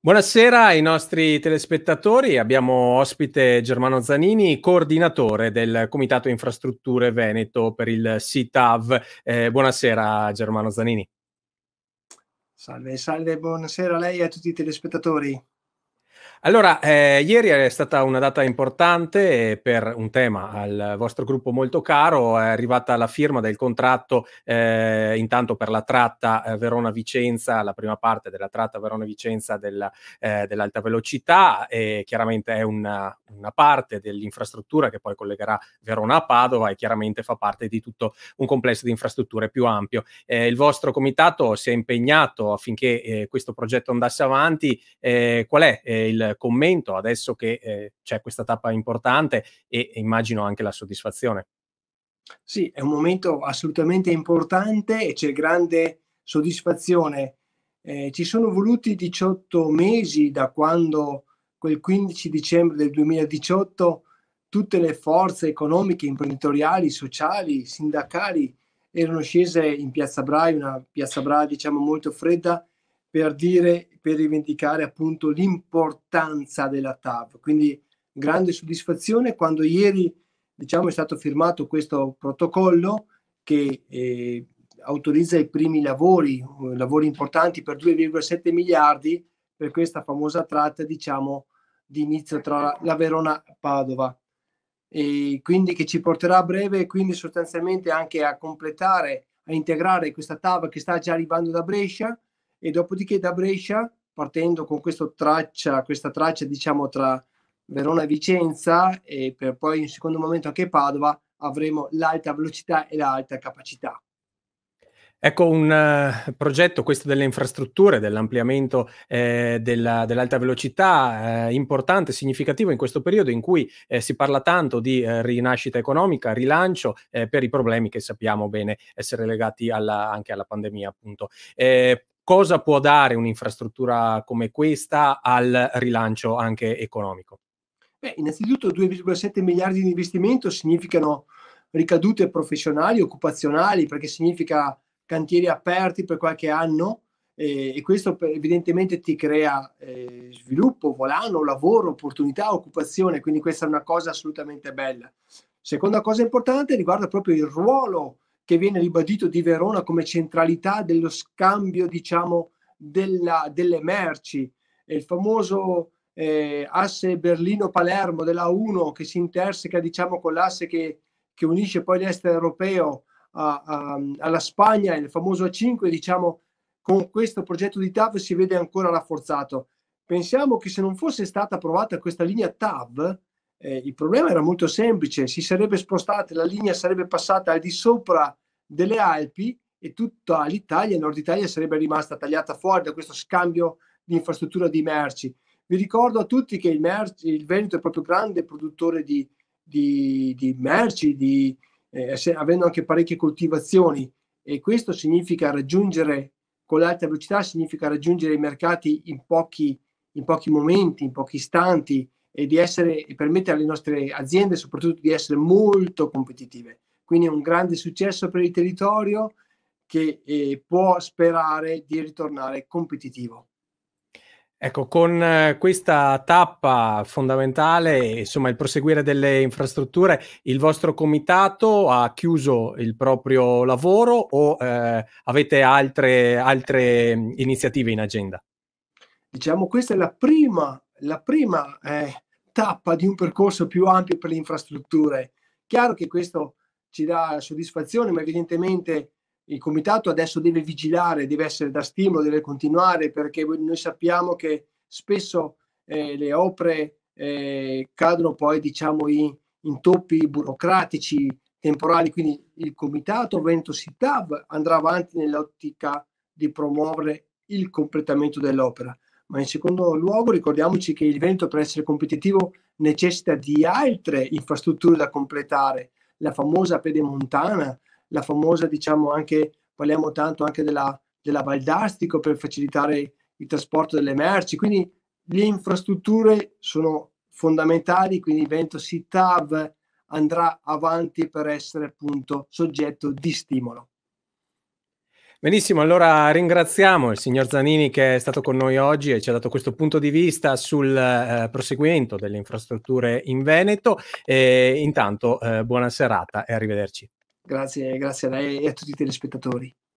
Buonasera ai nostri telespettatori, abbiamo ospite Germano Zanini, coordinatore del Comitato Infrastrutture Veneto per il SITAV. Eh, buonasera Germano Zanini. Salve, salve, buonasera a lei e a tutti i telespettatori. Allora, eh, ieri è stata una data importante eh, per un tema al vostro gruppo molto caro, è arrivata la firma del contratto eh, intanto per la tratta eh, Verona-Vicenza, la prima parte della tratta Verona-Vicenza della, eh, dell'alta velocità e chiaramente è una, una, parte dell'infrastruttura che poi collegherà Verona a Padova e chiaramente fa parte di tutto un complesso di infrastrutture più ampio. Eh, il vostro comitato si è impegnato affinché questo progetto andasse avanti, qual è il eh, commento adesso che eh, c'è questa tappa importante e, e immagino anche la soddisfazione. Sì, è un momento assolutamente importante e c'è grande soddisfazione. Eh, ci sono voluti 18 mesi da quando quel 15 dicembre del 2018 tutte le forze economiche, imprenditoriali, sociali, sindacali erano scese in Piazza Brai, una Piazza Brai diciamo molto fredda, per dire, per rivendicare appunto l'importanza della TAV. Quindi grande soddisfazione quando ieri diciamo, è stato firmato questo protocollo che eh, autorizza i primi lavori, eh, lavori importanti per 2,7 miliardi per questa famosa tratta diciamo, di inizio tra la Verona e Padova. E quindi che ci porterà a breve quindi sostanzialmente anche a completare, a integrare questa TAV che sta già arrivando da Brescia e dopodiché da Brescia, partendo con traccia, questa traccia diciamo tra Verona e Vicenza e per poi in un secondo momento anche Padova, avremo l'alta velocità e l'alta capacità. Ecco un uh, progetto, questo delle infrastrutture, dell'ampliamento eh, della, dell'alta velocità, eh, importante, significativo in questo periodo in cui eh, si parla tanto di eh, rinascita economica, rilancio eh, per i problemi che sappiamo bene essere legati alla, anche alla pandemia, appunto cosa può dare un'infrastruttura come questa al rilancio anche economico? Beh, innanzitutto 2,7 miliardi di investimento significano ricadute professionali, occupazionali, perché significa cantieri aperti per qualche anno e questo evidentemente ti crea eh, sviluppo, volano, lavoro, opportunità, occupazione, quindi questa è una cosa assolutamente bella. Seconda cosa importante riguarda proprio il ruolo che viene ribadito di Verona come centralità dello scambio, diciamo, della, delle merci. E il famoso eh, asse Berlino-Palermo della 1 che si interseca, diciamo, con l'asse che, che unisce poi l'est europeo a, a, alla Spagna, il famoso A5, diciamo, con questo progetto di TAV si vede ancora rafforzato. Pensiamo che se non fosse stata approvata questa linea TAV, eh, il problema era molto semplice, si sarebbe spostata, la linea sarebbe passata al di sopra delle Alpi e tutta l'Italia, il nord Italia, sarebbe rimasta tagliata fuori da questo scambio di infrastruttura di merci. Vi ricordo a tutti che il, merci, il Veneto è proprio grande produttore di, di, di merci, di, eh, se, avendo anche parecchie coltivazioni e questo significa raggiungere con l'alta velocità, significa raggiungere i mercati in pochi, in pochi momenti, in pochi istanti, e di essere, e permette alle nostre aziende soprattutto di essere molto competitive. Quindi è un grande successo per il territorio che eh, può sperare di ritornare competitivo. Ecco, con eh, questa tappa fondamentale, insomma, il proseguire delle infrastrutture, il vostro comitato ha chiuso il proprio lavoro o eh, avete altre, altre iniziative in agenda? Diciamo, questa è la prima la prima eh, tappa di un percorso più ampio per le infrastrutture. Chiaro che questo ci dà soddisfazione, ma evidentemente il comitato adesso deve vigilare, deve essere da stimolo, deve continuare perché noi sappiamo che spesso eh, le opere eh, cadono poi diciamo in, in toppi burocratici temporali, quindi il comitato Vento Città andrà avanti nell'ottica di promuovere il completamento dell'opera ma in secondo luogo ricordiamoci che il Veneto per essere competitivo necessita di altre infrastrutture da completare, la famosa pedemontana, la famosa diciamo anche, parliamo tanto anche della, della Valdastico per facilitare il trasporto delle merci, quindi le infrastrutture sono fondamentali, quindi Veneto City Hub andrà avanti per essere appunto soggetto di stimolo. Benissimo, allora ringraziamo il signor Zanini che è stato con noi oggi e ci ha dato questo punto di vista sul eh, proseguimento delle infrastrutture in Veneto. E, intanto eh, buona serata e arrivederci. Grazie, grazie a lei e a tutti i telespettatori.